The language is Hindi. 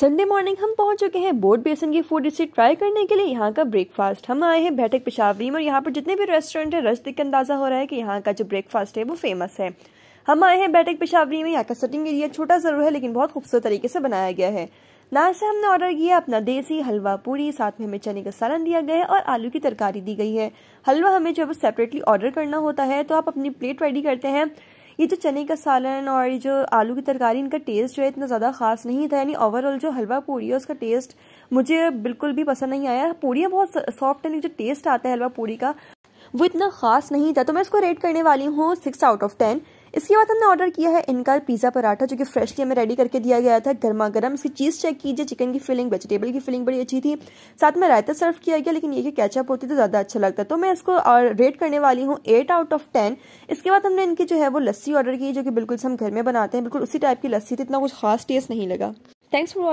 संडे मॉर्निंग हम पहुंच चुके हैं बोर्ड बेसन की फूड डिस्ट्री ट्राई करने के लिए यहाँ का ब्रेकफास्ट हम आए हैं बैठक पिशावरी में और यहाँ पर जितने भी रेस्टोरेंट है रश देख अंदाजा हो रहा है कि यहाँ का जो ब्रेकफास्ट है वो फेमस है हम आए हैं बैठक पिशावरी में यहाँ का सेटिंग एरिया छोटा ज़रूर है लेकिन बहुत खूबसूरत तरीके से बनाया गया है नाश्ते हमने ऑर्डर किया अपना देसी हलवा पूरी साथ में हमें चने का सालन दिया गया है और आलू की तरकारी दी गई है हलवा हमें जब सेपरेटली ऑर्डर करना होता है तो आप अपनी प्लेट रेडी करते हैं ये जो चने का सालन और ये जो आलू की तरकारी इनका टेस्ट जो है इतना ज़्यादा ख़ास नहीं था यानी ओवरऑल जो हलवा पूरी है उसका टेस्ट मुझे बिल्कुल भी पसंद नहीं आया पूड़ियाँ बहुत सॉफ्ट एंड जो टेस्ट आता है हलवा पूरी का वो इतना ख़ास नहीं था तो मैं इसको रेट करने वाली हूँ सिक्स आउट ऑफ टेन इसके बाद हमने ऑर्डर किया है इनका पिज़्ज़ा पराठा जो कि फ्रेशली हमें रेडी करके दिया गया था गर्मा गर्म इसकी चीज़ चेक कीजिए चिकन की फिलिंग वेजिटेबल की फिलिंग बड़ी अच्छी थी साथ में रायता सर्व किया गया लेकिन ये कि कैचअप होती तो ज़्यादा अच्छा लगता तो मैं इसको रेट करने वाली हूँ एट आउट ऑफ टेन इसके बाद हमने इनकी जो है वो लस्सी ऑर्डर की जो कि बिल्कुल हम घर में बनाते हैं बिल्कुल उसी टाइप की लस्सी थी इतना कुछ खास टेस्ट नहीं लगा थैंक्स फॉर